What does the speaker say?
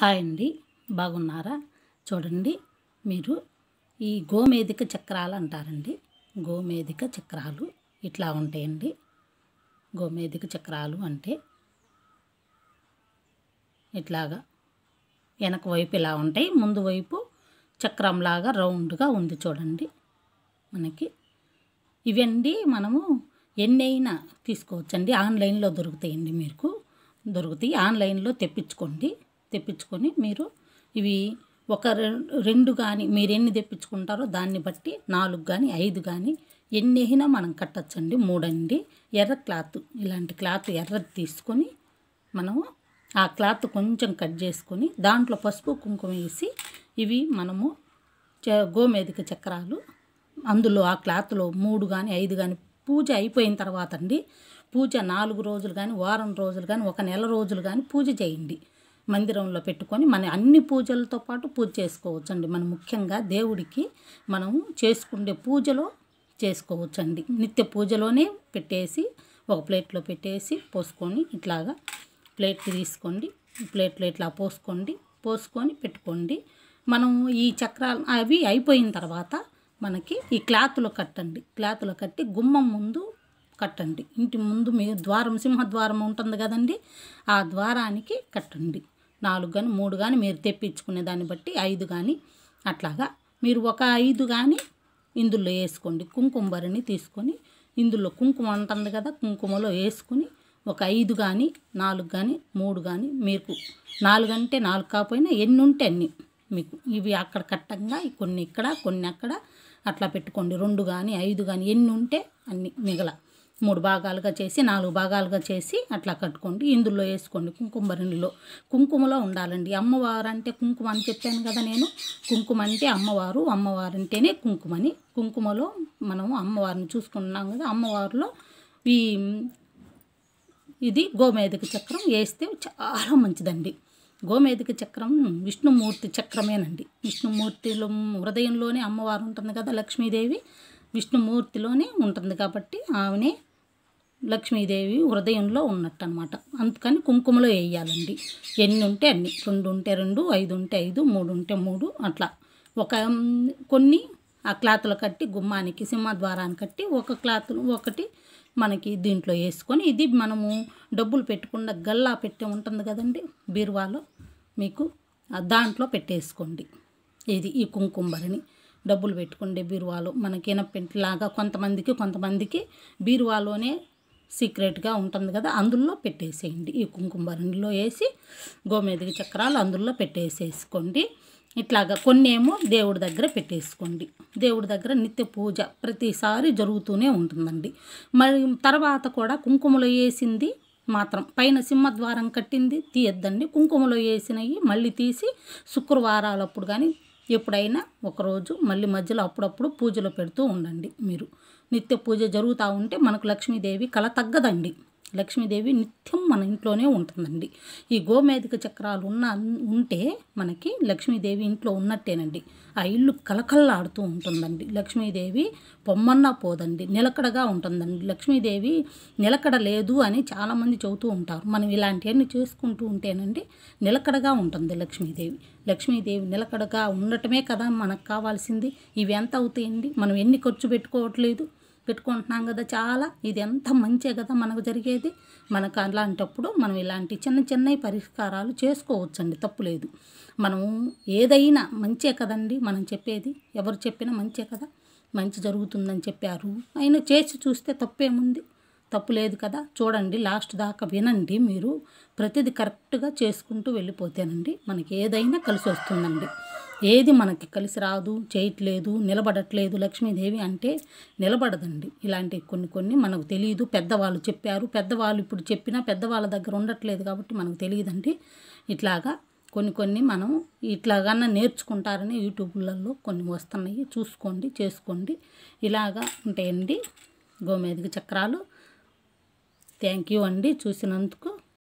hi అండి బాగున్నారా చూడండి మీరు ఈ గోమేదిక చక్రాలు అంటారండి గోమేదిక చక్రాలు ఇట్లా ఉంటాయండి గోమేదిక చక్రాలు అంటే ఇట్లాగా వెనక వైపు ఇలా ఉంటాయి ముందు వైపు చక్రంలాగా రౌండ్గా ఉంది చూడండి మనకి ఇవన్నీ మనము ఎన్నైనా తీసుకోవచ్చండి ఆన్లైన్లో దొరుకుతాయండి మీకు దొరుకుతాయి ఆన్లైన్లో తెప్పించుకోండి తెప్పించుకొని మీరు ఇవి ఒక రెండు కానీ మీరు ఎన్ని తెప్పించుకుంటారో దాన్ని బట్టి నాలుగు కానీ ఐదు కానీ ఎన్ని అయినా మనం కట్టచ్చండి మూడండి ఎర్ర క్లాత్ ఇలాంటి క్లాత్ ఎర్రది తీసుకొని మనము ఆ క్లాత్ కొంచెం కట్ చేసుకొని దాంట్లో పసుపు కుంకుమ వేసి ఇవి మనము గోమేదిక చక్రాలు అందులో ఆ క్లాత్లో మూడు కానీ ఐదు కానీ పూజ అయిపోయిన తర్వాత అండి పూజ నాలుగు రోజులు కానీ వారం రోజులు కానీ ఒక నెల రోజులు కానీ పూజ చేయండి మందిరంలో పెట్టుకొని మన అన్ని పూజలతో పాటు పూజ చేసుకోవచ్చండి మనం ముఖ్యంగా దేవుడికి మనం చేసుకునే పూజలో చేసుకోవచ్చండి నిత్య పూజలోనే పెట్టేసి ఒక ప్లేట్లో పెట్టేసి పోసుకొని ఇట్లాగా ప్లేట్ తీసుకోండి ప్లేట్లో ఇట్లా పోసుకోండి పోసుకొని పెట్టుకోండి మనం ఈ చక్రాలు అవి అయిపోయిన తర్వాత మనకి ఈ క్లాతులు కట్టండి క్లాతులు కట్టి గుమ్మం ముందు కట్టండి ఇంటి ముందు మీ ద్వారం సింహద్వారం ఉంటుంది కదండి ఆ ద్వారానికి కట్టండి నాలుగు కానీ మూడు కానీ మీరు తెప్పించుకునే దాన్ని బట్టి ఐదు కానీ అట్లాగా మీరు ఒక ఐదు కానీ ఇందులో వేసుకోండి కుంకుమరిని తీసుకొని ఇందులో కుంకుమ ఉంటుంది కదా కుంకుమలో వేసుకుని ఒక ఐదు కానీ నాలుగు కానీ మూడు కానీ మీకు నాలుగు అంటే నాలుగు కాకపోయినా ఎన్ని ఉంటే అన్ని మీకు ఇవి అక్కడ కట్టంగా కొన్ని ఇక్కడ కొన్ని అక్కడ అట్లా పెట్టుకోండి రెండు కానీ ఐదు కానీ ఎన్ని ఉంటే అన్ని మిగల మూడు భాగాలుగా చేసి నాలుగు భాగాలుగా చేసి అట్లా కట్టుకోండి ఇందులో వేసుకోండి కుంకుమ కుంకుమలో ఉండాలండి అమ్మవారు అంటే కుంకుమ అని చెప్పాను కదా నేను కుంకుమ అంటే అమ్మవారు అమ్మవారు అంటేనే కుంకుమని కుంకుమలో మనము అమ్మవారిని చూసుకున్నాం కదా అమ్మవారిలో ఈ ఇది గోమేధిక చక్రం వేస్తే చాలా మంచిదండి గోమేధిక చక్రం విష్ణుమూర్తి చక్రమేనండి విష్ణుమూర్తిలో హృదయంలోనే అమ్మవారు ఉంటుంది కదా లక్ష్మీదేవి విష్ణుమూర్తిలోనే ఉంటుంది కాబట్టి ఆమెనే లక్ష్మీదేవి హృదయంలో ఉన్నట్టు అనమాట అందుకని కుంకుమలో వేయాలండి ఎన్ని ఉంటే అన్ని రెండు ఉంటే రెండు ఐదు ఉంటే ఐదు మూడు ఉంటే మూడు అట్లా ఒక కొన్ని ఆ క్లాత్లు కట్టి గుమ్మానికి సింహద్వారాన్ని కట్టి ఒక క్లాత్ ఒకటి మనకి దీంట్లో వేసుకొని ఇది మనము డబ్బులు పెట్టకుండా గల్లా పెట్టే ఉంటుంది కదండి బీరువాలో మీకు దాంట్లో పెట్టేసుకోండి ఇది ఈ కుంకుమరిని డబ్బులు పెట్టుకుండే బీరువాలో మనకి ఇనపెంట్లాగా కొంతమందికి కొంతమందికి బీరువాలోనే సీక్రెట్గా ఉంటుంది కదా అందులో పెట్టేసేయండి ఈ కుంకుమ భరణిలో వేసి గోమేదిక చక్రాలు అందులో పెట్టేసేసుకోండి ఇట్లాగా కొన్ని ఏమో దేవుడి దగ్గర పెట్టేసుకోండి దేవుడి దగ్గర నిత్య పూజ ప్రతిసారి జరుగుతూనే ఉంటుందండి మరి తర్వాత కూడా కుంకుమలో వేసింది మాత్రం పైన సింహద్వారం కట్టింది తీయద్దండి కుంకుమలో వేసినవి మళ్ళీ తీసి శుక్రవారాలప్పుడు కానీ ఎప్పుడైనా ఒకరోజు మళ్ళీ మధ్యలో అప్పుడప్పుడు పూజలు పెడుతూ ఉండండి మీరు నిత్య పూజ జరుగుతూ ఉంటే మనకు లక్ష్మీదేవి కళ తగ్గదండి లక్ష్మీదేవి నిత్యం మన ఇంట్లోనే ఉంటుందండి ఈ గోమేధిక చక్రాలు ఉన్న ఉంటే మనకి లక్ష్మీదేవి ఇంట్లో ఉన్నట్టేనండి ఆ ఇల్లు కలకల్లాడుతూ ఉంటుందండి లక్ష్మీదేవి పొమ్మన్నా పోదండి నిలకడగా ఉంటుందండి లక్ష్మీదేవి నిలకడ లేదు అని చాలామంది చెబుతూ ఉంటారు మనం ఇలాంటివన్నీ చేసుకుంటూ ఉంటేనండి నిలకడగా ఉంటుంది లక్ష్మీదేవి లక్ష్మీదేవి నిలకడగా ఉండటమే కదా మనకు కావాల్సింది ఇవి ఎంత అవుతాయండి మనం ఎన్ని ఖర్చు పెట్టుకోవట్లేదు పెట్టుకుంటున్నాం కదా చాలా ఇది ఎంత మంచి కదా మనకు జరిగేది మనకు అలాంటప్పుడు మనం ఇలాంటి చిన్న చిన్న పరిష్కారాలు చేసుకోవచ్చండి తప్పులేదు మనము ఏదైనా మంచే కదండి మనం చెప్పేది ఎవరు చెప్పినా మంచే కదా మంచి జరుగుతుందని చెప్పారు అయినా చేసి చూస్తే తప్పేముంది తప్పు లేదు కదా చూడండి లాస్ట్ దాకా వినండి మీరు ప్రతిదీ కరెక్ట్గా చేసుకుంటూ వెళ్ళిపోతేనండి మనకి ఏదైనా కలిసి వస్తుందండి ఏది మనకి కలిసి రాదు చేయట్లేదు నిలబడట్లేదు లక్ష్మీదేవి అంటే నిలబడదండి ఇలాంటి కొన్ని కొన్ని మనకు తెలియదు పెద్దవాళ్ళు చెప్పారు పెద్దవాళ్ళు ఇప్పుడు చెప్పినా పెద్దవాళ్ళ దగ్గర ఉండట్లేదు కాబట్టి మనకు తెలియదండి ఇట్లాగా కొన్ని కొన్ని మనం ఇట్లాగన్నా నేర్చుకుంటారని యూట్యూబ్లలో కొన్ని వస్తున్నాయి చూసుకోండి చేసుకోండి ఇలాగా ఉంటాయండి గోమేదిక చక్రాలు థ్యాంక్ యూ అండి చూసినందుకు